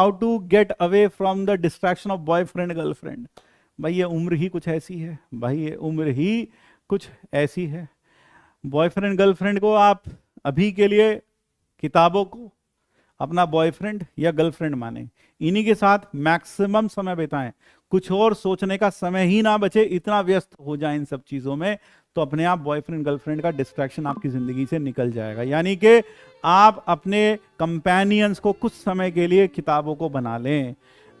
how to get away from the distraction of boyfriend girlfriend भाई ये उम्र ही कुछ ऐसी है भाई ये उम्र ही कुछ ऐसी है बॉयफ्रेंड गर्लफ्रेंड को आप अभी के लिए किताबों को अपना बॉयफ्रेंड या गर्लफ्रेंड माने इन्हीं के साथ मैक्सिमम समय बिताएं कुछ और सोचने का समय ही ना बचे इतना व्यस्त हो जाए इन सब चीजों में तो अपने आप बॉयफ्रेंड गर्लफ्रेंड का डिस्ट्रैक्शन आपकी जिंदगी से निकल जाएगा यानी कि आप अपने कंपेनियंस को कुछ समय के लिए किताबों को बना लें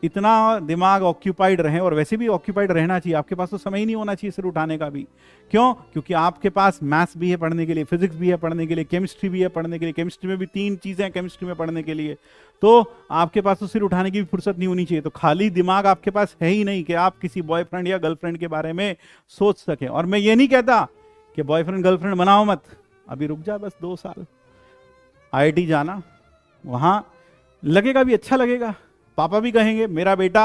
इतना दिमाग ऑक्यूपाइड रहें और वैसे भी ऑक्यूपाइड रहना चाहिए आपके पास तो समय ही नहीं होना चाहिए सिर उठाने का भी क्यों क्योंकि आपके पास मैथ्स भी है पढ़ने के लिए फिजिक्स भी है पढ़ने के लिए केमिस्ट्री भी है पढ़ने के लिए केमिस्ट्री में भी तीन चीज़ें हैं केमिस्ट्री में पढ़ने के लिए तो आपके पास तो सिर उठाने की भी फुर्सत नहीं होनी चाहिए तो खाली दिमाग आपके पास है ही नहीं कि आप किसी बॉयफ्रेंड या गर्लफ्रेंड के बारे में सोच सकें और मैं ये नहीं कहता कि बॉयफ्रेंड गर्लफ्रेंड बनाओ मत अभी रुक जा बस दो साल आई जाना वहाँ लगेगा भी अच्छा लगेगा पापा भी कहेंगे मेरा बेटा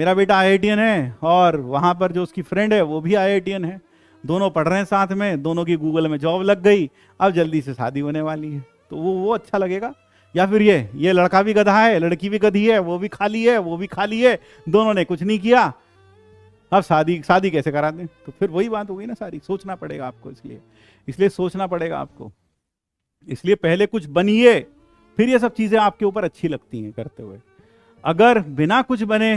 मेरा बेटा आई है और वहाँ पर जो उसकी फ्रेंड है वो भी आई है दोनों पढ़ रहे हैं साथ में दोनों की गूगल में जॉब लग गई अब जल्दी से शादी होने वाली है तो वो वो अच्छा लगेगा या फिर ये ये लड़का भी गधा है लड़की भी गधी है वो भी खाली है वो भी खाली है दोनों ने कुछ नहीं किया अब शादी शादी कैसे करा दें तो फिर वही बात हो गई ना सारी सोचना पड़ेगा आपको इसलिए इसलिए सोचना पड़ेगा आपको इसलिए पहले कुछ बनिए फिर ये सब चीज़ें आपके ऊपर अच्छी लगती हैं करते हुए अगर बिना कुछ बने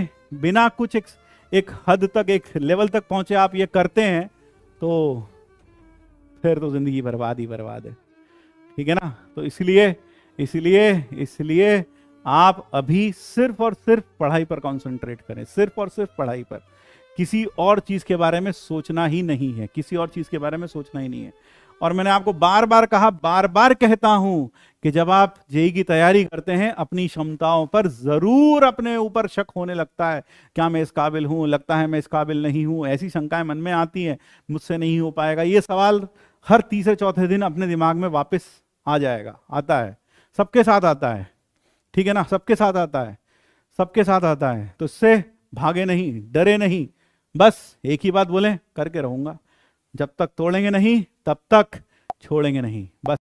बिना कुछ एक, एक हद तक एक लेवल तक पहुंचे आप ये करते हैं तो फिर तो जिंदगी बर्बाद ही बर्बाद है ठीक है ना तो इसलिए इसलिए इसलिए आप अभी सिर्फ और सिर्फ पढ़ाई पर कंसंट्रेट करें सिर्फ और सिर्फ पढ़ाई पर किसी और चीज के बारे में सोचना ही नहीं है किसी और चीज के बारे में सोचना ही नहीं है और मैंने आपको बार बार कहा बार बार कहता हूं कि जब आप जेई की तैयारी करते हैं अपनी क्षमताओं पर जरूर अपने ऊपर शक होने लगता है क्या मैं इस काबिल हूं लगता है मैं इस काबिल नहीं हूं ऐसी शंकाएं मन में आती हैं मुझसे नहीं हो पाएगा ये सवाल हर तीसरे चौथे दिन अपने दिमाग में वापस आ जाएगा आता है सबके साथ आता है ठीक है ना सबके साथ आता है सबके साथ आता है तो इससे भागे नहीं डरे नहीं बस एक ही बात बोले करके रहूंगा जब तक तोड़ेंगे नहीं तब तक छोड़ेंगे नहीं बस